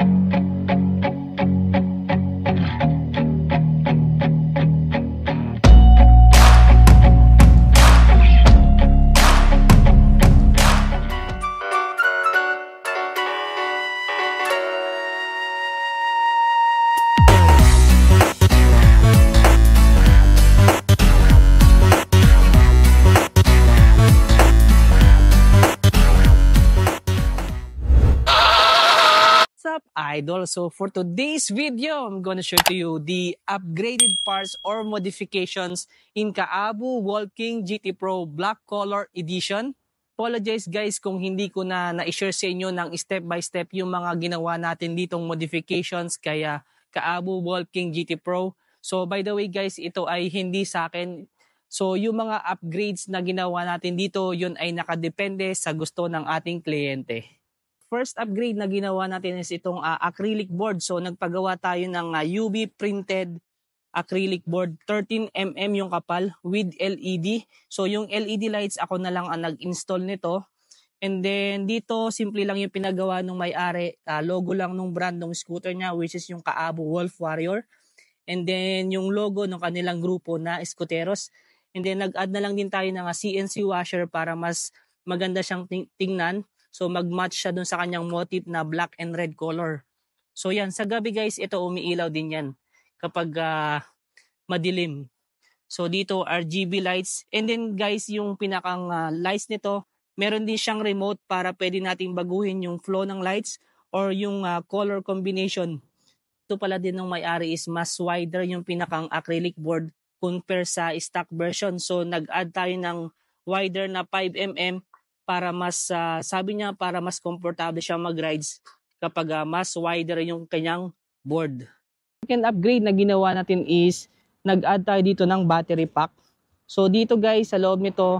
thank you idol. So for today's video, I'm gonna show to you the upgraded parts or modifications in Kaabu Walking GT Pro Black Color Edition. Apologize guys kung hindi ko na na-share sa inyo ng step by step yung mga ginawa natin ditong modifications kaya Kaabu Walking GT Pro. So by the way guys, ito ay hindi sa akin. So yung mga upgrades na ginawa natin dito, yun ay nakadepende sa gusto ng ating kliyente first upgrade na ginawa natin is itong uh, acrylic board. So nagpagawa tayo ng uh, ah, UV printed acrylic board, 13mm yung kapal with LED. So yung LED lights ako na lang ang nag-install nito. And then dito, simple lang yung pinagawa ng may-ari. Uh, logo lang ng brand ng scooter niya which is yung Kaabo Wolf Warrior. And then yung logo ng kanilang grupo na Scooteros. And then nag-add na lang din tayo ng CNC washer para mas maganda siyang ting- tingnan. So mag-match siya dun sa kanyang motif na black and red color. So yan, sa gabi guys, ito umiilaw din yan kapag uh, madilim. So dito RGB lights. And then guys, yung pinakang uh, lights nito, meron din siyang remote para pwede nating baguhin yung flow ng lights or yung uh, color combination. Ito pala din ng may-ari is mas wider yung pinakang acrylic board compare sa stock version. So nag-add tayo ng wider na 5mm para mas uh, sabi niya para mas komportable siya mag-rides kapag uh, mas wider yung kanyang board. Second upgrade na ginawa natin is nag-add tayo dito ng battery pack. So dito guys sa loob nito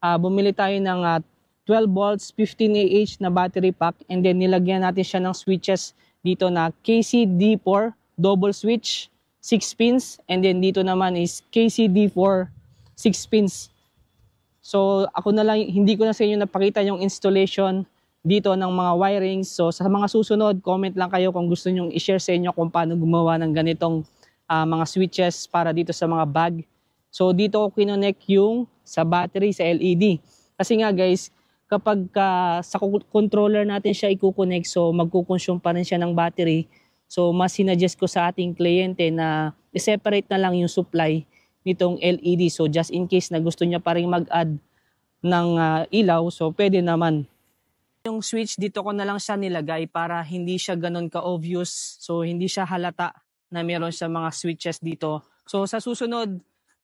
uh, bumili tayo ng uh, 12 volts 15 Ah na battery pack and then nilagyan natin siya ng switches dito na KCD4 double switch 6 pins and then dito naman is KCD4 6 pins So ako na lang, hindi ko na sa inyo napakita yung installation dito ng mga wiring. So sa mga susunod, comment lang kayo kung gusto nyo i-share sa inyo kung paano gumawa ng ganitong uh, mga switches para dito sa mga bag. So dito ko kinonek yung sa battery, sa LED. Kasi nga guys, kapag uh, sa controller natin siya i-connect, so magkukonsume pa rin siya ng battery. So mas sinuggest ko sa ating kliyente na i-separate na lang yung supply nitong LED. So just in case na gusto niya pa rin mag-add ng uh, ilaw, so pwede naman. Yung switch dito ko na lang siya nilagay para hindi siya ganun ka-obvious. So hindi siya halata na meron siya mga switches dito. So sa susunod,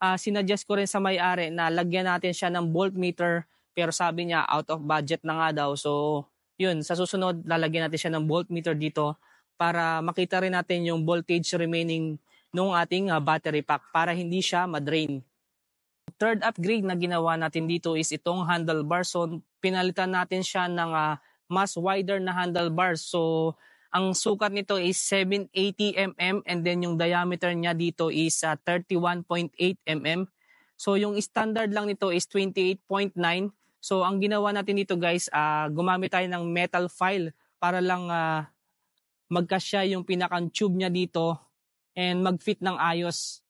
uh, ah, sinuggest ko rin sa may-ari na lagyan natin siya ng voltmeter pero sabi niya out of budget na nga daw. So yun, sa susunod lalagyan natin siya ng voltmeter dito para makita rin natin yung voltage remaining ng ating uh, battery pack para hindi siya madrain. Third upgrade na ginawa natin dito is itong handlebar. So pinalitan natin siya ng uh, mas wider na handlebar. So ang sukat nito is 780 mm and then yung diameter niya dito is uh, 31.8 mm. So yung standard lang nito is 28.9. So ang ginawa natin dito guys, uh, gumamit tayo ng metal file para lang uh, magkasya yung pinakang tube niya dito and mag-fit ng ayos.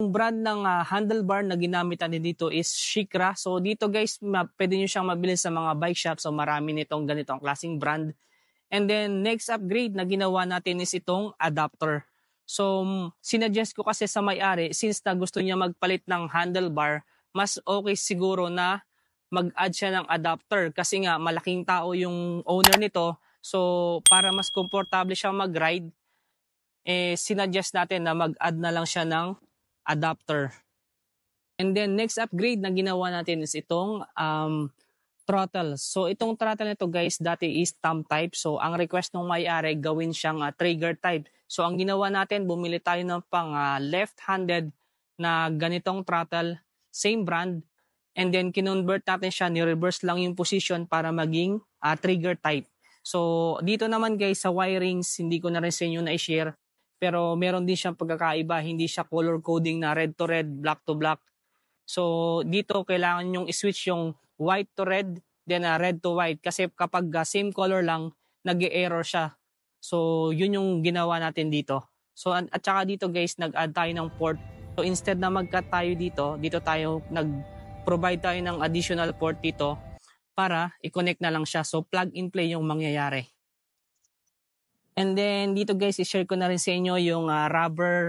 Yung brand ng uh, handlebar na ginamitan din dito is Shikra. So dito guys, ma- pwede nyo siyang mabili sa mga bike shop. So marami nitong ganitong klaseng brand. And then next upgrade na ginawa natin is itong adapter. So sinuggest ko kasi sa may-ari since na gusto niya magpalit ng handlebar, mas okay siguro na mag-add siya ng adapter kasi nga malaking tao yung owner nito. So para mas komportable siya mag-ride, eh sinuggest natin na mag-add na lang siya ng adapter. And then next upgrade na ginawa natin is itong um, throttle. So itong throttle nito guys dati is thumb type. So ang request ng may-ari gawin siyang uh, trigger type. So ang ginawa natin bumili tayo ng pang uh, left-handed na ganitong throttle, same brand. And then kinonvert natin siya, ni-reverse lang yung position para maging uh, trigger type. So dito naman guys sa wirings, hindi ko na rin sa inyo na-share pero meron din siyang pagkakaiba, hindi siya color coding na red to red, black to black. So dito kailangan yung switch yung white to red, then uh, red to white. Kasi kapag uh, same color lang, nag error siya. So yun yung ginawa natin dito. So at, at saka dito guys, nag-add tayo ng port. So instead na mag tayo dito, dito tayo nag-provide tayo ng additional port dito para i-connect na lang siya. So plug and play yung mangyayari. And then dito guys, i-share ko na rin sa inyo yung uh,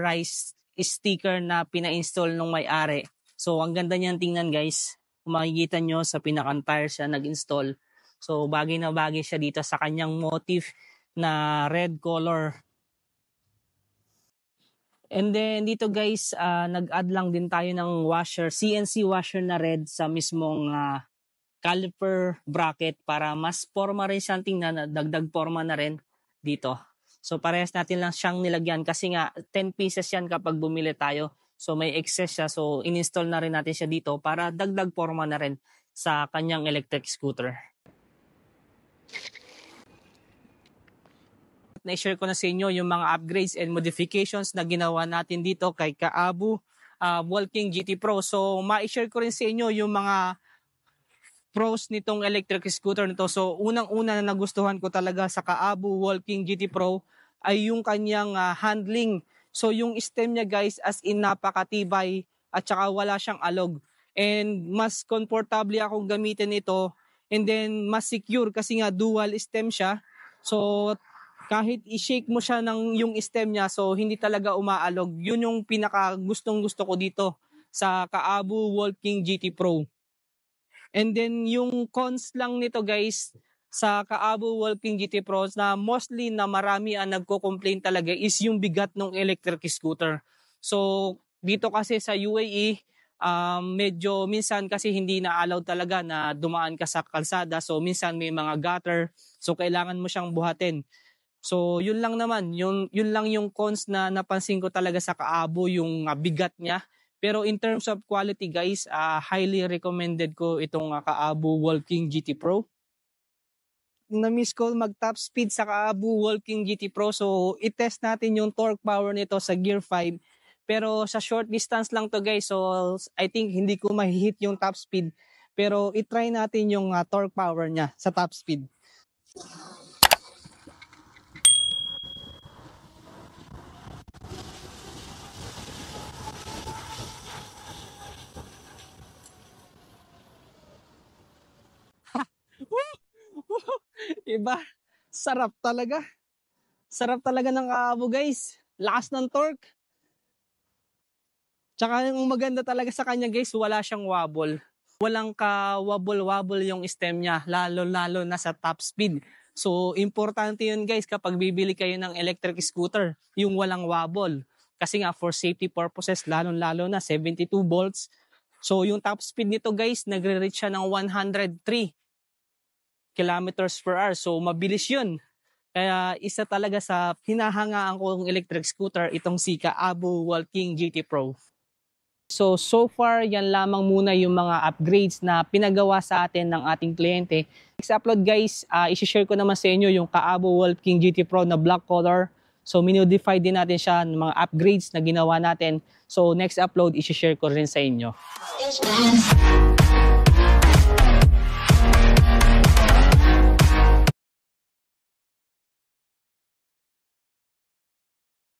rice sticker na pina-install nung may-ari. So ang ganda niyan tingnan guys. Kung makikita nyo sa pinakang tire siya nag-install. So bagay na bagay siya dito sa kanyang motif na red color. And then dito guys, uh, nag-add lang din tayo ng washer, CNC washer na red sa mismong uh, caliper bracket para mas forma rin siyang tingnan, dagdag forma na rin dito. So parehas natin lang siyang nilagyan kasi nga 10 pieces yan kapag bumili tayo. So may excess siya so ininstall na rin natin siya dito para dagdag forma na rin sa kanyang electric scooter. Na-share ko na sa inyo yung mga upgrades and modifications na ginawa natin dito kay Kaabu uh, Walking GT Pro. So ma-share ko rin sa inyo yung mga pros nitong electric scooter nito. So unang-una na nagustuhan ko talaga sa Kaabu Walking GT Pro ay yung kanyang uh, handling. So yung stem niya guys as in napakatibay at saka wala siyang alog. And mas comfortable akong gamitin ito and then mas secure kasi nga dual stem siya. So kahit i-shake mo siya ng yung stem niya so hindi talaga umaalog. Yun yung pinaka gustong gusto ko dito sa Kaabu Walking GT Pro. And then yung cons lang nito guys sa Kaabo Walking GT Pros na mostly na marami ang nagko-complain talaga is yung bigat ng electric scooter. So dito kasi sa UAE, um, medyo minsan kasi hindi na allow talaga na dumaan ka sa kalsada. So minsan may mga gutter. So kailangan mo siyang buhatin. So yun lang naman, yun, yun lang yung cons na napansin ko talaga sa kaabo, yung uh, bigat niya. Pero in terms of quality guys, uh, highly recommended ko itong uh, Kaabu Walking GT Pro. Na-miss ko mag top speed sa Kaabu Walking GT Pro. So itest natin yung torque power nito sa Gear 5. Pero sa short distance lang to guys. So I think hindi ko mahihit yung top speed. Pero itry natin yung uh, torque power niya sa top speed. Iba. Sarap talaga. Sarap talaga ng kaabo guys. Lakas ng torque. Tsaka yung maganda talaga sa kanya guys, wala siyang wobble. Walang ka-wobble-wobble yung stem niya, lalo-lalo na sa top speed. So, importante yun guys kapag bibili kayo ng electric scooter, yung walang wobble. Kasi nga, for safety purposes, lalong-lalo na, 72 volts. So, yung top speed nito guys, nagre-reach siya ng 103 kilometers per hour. So mabilis yun. Kaya isa talaga sa hinahangaan kong electric scooter itong Sika Abu Walking GT Pro. So, so far, yan lamang muna yung mga upgrades na pinagawa sa atin ng ating kliyente. Next upload guys, uh, isishare ko naman sa inyo yung Kaabo Wolf King GT Pro na black color. So, minodify din natin siya ng mga upgrades na ginawa natin. So, next upload, isishare ko rin sa inyo.